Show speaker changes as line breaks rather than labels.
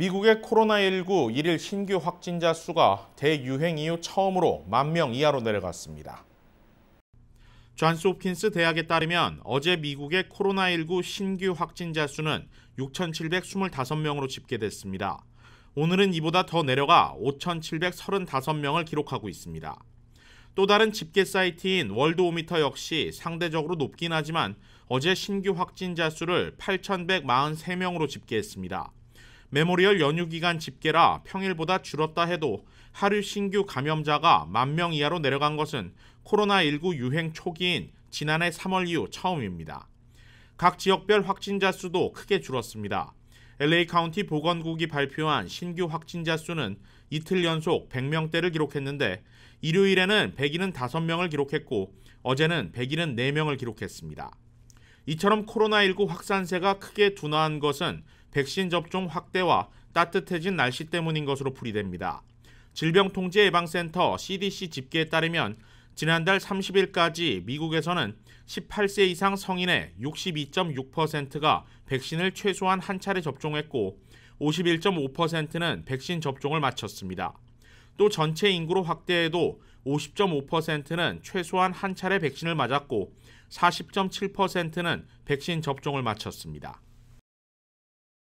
미국의 코로나19 1일 신규 확진자 수가 대유행 이후 처음으로 만 명 이하로 내려갔습니다. 존스 홉킨스 대학에 따르면 어제 미국의 코로나19 신규 확진자 수는 6,725명으로 집계됐습니다. 오늘은 이보다 더 내려가 5,735명을 기록하고 있습니다. 또 다른 집계 사이트인 월드오미터 역시 상대적으로 높긴 하지만 어제 신규 확진자 수를 8,143명으로 집계했습니다. 메모리얼 연휴 기간 집계라 평일보다 줄었다 해도 하루 신규 감염자가 만 명 이하로 내려간 것은 코로나19 유행 초기인 지난해 3월 이후 처음입니다. 각 지역별 확진자 수도 크게 줄었습니다. LA 카운티 보건국이 발표한 신규 확진자 수는 이틀 연속 100명대를 기록했는데 일요일에는 175명을 기록했고 어제는 174명을 기록했습니다. 이처럼 코로나19 확산세가 크게 둔화한 것은 백신 접종 확대와 따뜻해진 날씨 때문인 것으로 풀이됩니다. 질병통제예방센터 CDC 집계에 따르면 지난달 30일까지 미국에서는 18세 이상 성인의 62.6%가 백신을 최소한 한 차례 접종했고 51.5%는 백신 접종을 마쳤습니다. 또 전체 인구로 확대해도 50.5%는 최소한 한 차례 백신을 맞았고 40.7%는 백신 접종을 마쳤습니다.